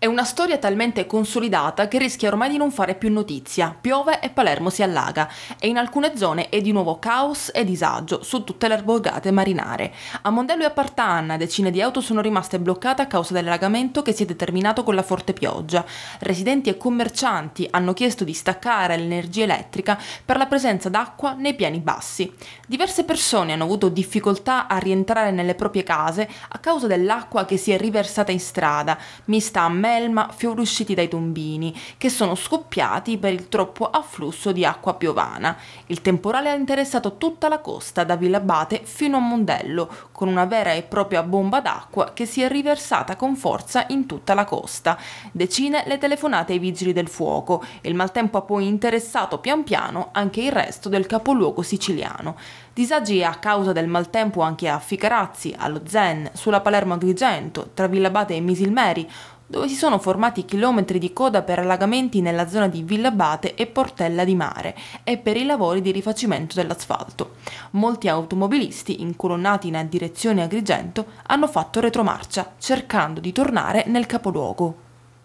È una storia talmente consolidata che rischia ormai di non fare più notizia. Piove e Palermo si allaga e in alcune zone è di nuovo caos e disagio su tutte le borgate marinare. A Mondello e a Partanna decine di auto sono rimaste bloccate a causa dell'allagamento che si è determinato con la forte pioggia. Residenti e commercianti hanno chiesto di staccare l'energia elettrica per la presenza d'acqua nei piani bassi. Diverse persone hanno avuto difficoltà a rientrare nelle proprie case a causa dell'acqua che si è riversata in strada, mista a me melma fuoriusciti dai tombini, che sono scoppiati per il troppo afflusso di acqua piovana. Il temporale ha interessato tutta la costa, da Villabate fino a Mondello, con una vera e propria bomba d'acqua che si è riversata con forza in tutta la costa. Decine le telefonate ai vigili del fuoco e il maltempo ha poi interessato pian piano anche il resto del capoluogo siciliano. Disagi a causa del maltempo anche a Ficarazzi, allo Zen, sulla Palermo Agrigento, tra Villabate e Misilmeri, dove si sono formati chilometri di coda per allagamenti nella zona di Villabate e Portella di Mare e per i lavori di rifacimento dell'asfalto. Molti automobilisti, incolonnati in direzione Agrigento, hanno fatto retromarcia, cercando di tornare nel capoluogo.